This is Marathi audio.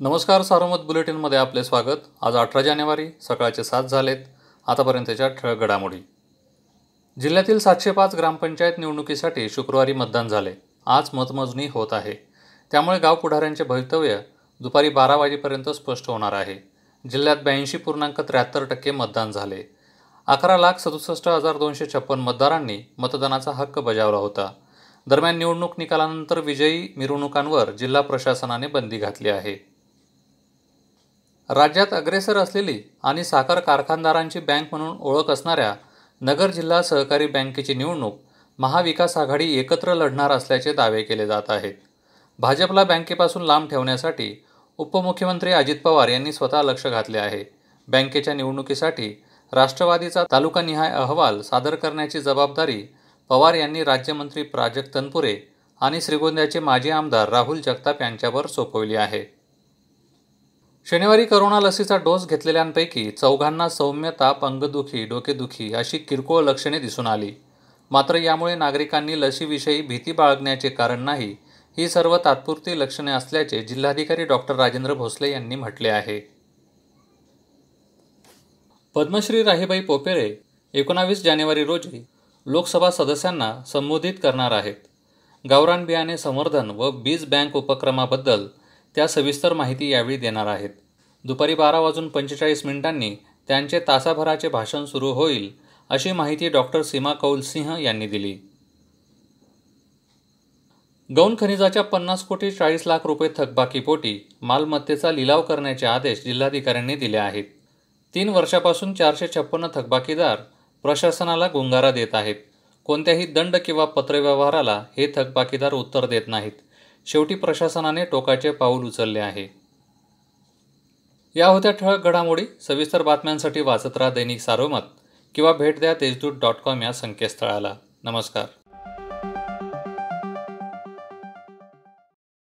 नमस्कार सारोमत बुलेटिनमध्ये आपले स्वागत आज अठरा जानेवारी सकाळचे सात झालेत आतापर्यंतच्या ठळक घडामोडी जिल्ह्यातील सातशे पाच ग्रामपंचायत निवडणुकीसाठी शुक्रवारी मतदान झाले आज मतमोजणी होत आहे त्यामुळे गाव पुढाऱ्यांचे भवितव्य दुपारी बारा वाजेपर्यंत स्पष्ट होणार आहे जिल्ह्यात ब्याऐंशी पूर्णांक त्र्याहत्तर टक्के मतदान झाले अकरा लाख सदुसष्ट हजार दोनशे छप्पन मतदारांनी मतदानाचा हक्क बजावला होता दरम्यान निवडणूक निकालानंतर विजयी मिरवणुकांवर जिल्हा प्रशासनाने बंदी घातली आहे राज्यात अग्रेसर असलेली आणि साखर कारखानदारांची बँक म्हणून ओळख असणाऱ्या नगर जिल्हा सहकारी बँकेची निवडणूक महाविकास आघाडी एकत्र लढणार असल्याचे दावे केले जात आहेत भाजपला बँकेपासून लांब ठेवण्यासाठी उपमुख्यमंत्री अजित पवार यांनी स्वतः लक्ष घातले आहे बँकेच्या निवडणुकीसाठी राष्ट्रवादीचा तालुकानिहाय अहवाल सादर करण्याची जबाबदारी पवार यांनी राज्यमंत्री प्राजक्त तनपुरे आणि श्रीगोंद्याचे माजी आमदार राहुल जगताप यांच्यावर सोपवली आहे शनिवारी करोना लसीचा डोस घेतलेल्यांपैकी चौघांना सौम्य ताप अंगदुखी डोकेदुखी अशी किरकोळ लक्षणे दिसून आली मात्र यामुळे नागरिकांनी लसीविषयी भीती बाळगण्याचे कारण नाही ही सर्व तात्पुरती लक्षणे असल्याचे जिल्हाधिकारी डॉक्टर राजेंद्र भोसले यांनी म्हटले आहे पद्मश्री राहीबाई पोपेरे एकोणावीस जानेवारी रोजी लोकसभा सदस्यांना संबोधित करणार आहेत गावरान बियाणे संवर्धन व बीज बँक उपक्रमाबद्दल त्या सविस्तर माहिती यावेळी देणार आहेत दुपारी बारा वाजून पंचेचाळीस मिनिटांनी त्यांचे तासाभराचे भाषण सुरू होईल अशी माहिती डॉक्टर सीमा कौल सिंह यांनी दिली गौण खनिजाच्या पन्नास कोटी चाळीस लाख रुपये थकबाकीपोटी मालमत्तेचा लिलाव करण्याचे आदेश जिल्हाधिकाऱ्यांनी दिले आहेत तीन वर्षापासून चारशे छप्पन्न थकबाकीदार प्रशासनाला गुंगारा देत आहेत कोणत्याही दंड किंवा पत्रव्यवहाराला हे थकबाकीदार उत्तर देत नाहीत शेवटी प्रशासनाने टोकाचे पाऊल उचलले आहे या होत्या ठळक घडामोडी सविस्तर बातम्यांसाठी वाचत राहा दैनिक सारोमत किंवा भेट द्या तेजदूत डॉट कॉम या संकेतस्थळाला नमस्कार